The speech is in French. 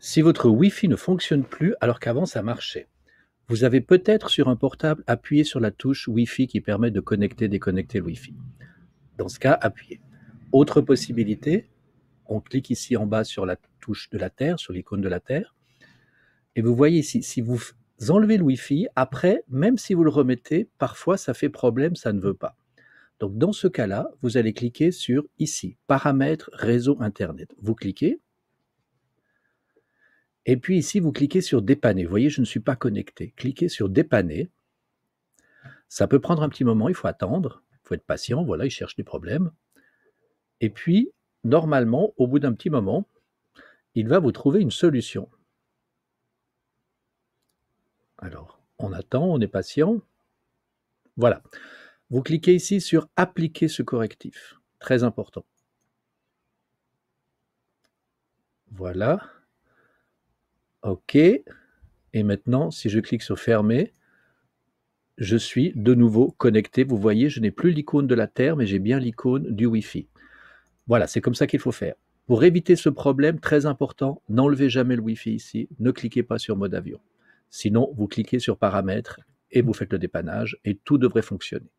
Si votre Wi-Fi ne fonctionne plus alors qu'avant ça marchait, vous avez peut-être sur un portable appuyé sur la touche Wi-Fi qui permet de connecter, déconnecter le Wi-Fi. Dans ce cas, appuyez. Autre possibilité, on clique ici en bas sur la touche de la Terre, sur l'icône de la Terre, et vous voyez ici, si vous enlevez le Wi-Fi, après, même si vous le remettez, parfois ça fait problème, ça ne veut pas. Donc dans ce cas-là, vous allez cliquer sur ici, paramètres réseau Internet. Vous cliquez, et puis ici, vous cliquez sur dépanner. Vous voyez, je ne suis pas connecté. Cliquez sur dépanner. Ça peut prendre un petit moment, il faut attendre, il faut être patient, voilà, il cherche des problèmes. Et puis, normalement, au bout d'un petit moment, il va vous trouver une solution. Alors, on attend, on est patient. Voilà. Vous cliquez ici sur appliquer ce correctif. Très important. Voilà. OK. Et maintenant, si je clique sur fermer, je suis de nouveau connecté. Vous voyez, je n'ai plus l'icône de la Terre, mais j'ai bien l'icône du Wi-Fi. Voilà, c'est comme ça qu'il faut faire. Pour éviter ce problème très important, n'enlevez jamais le Wi-Fi ici, ne cliquez pas sur mode avion. Sinon, vous cliquez sur paramètres et vous faites le dépannage et tout devrait fonctionner.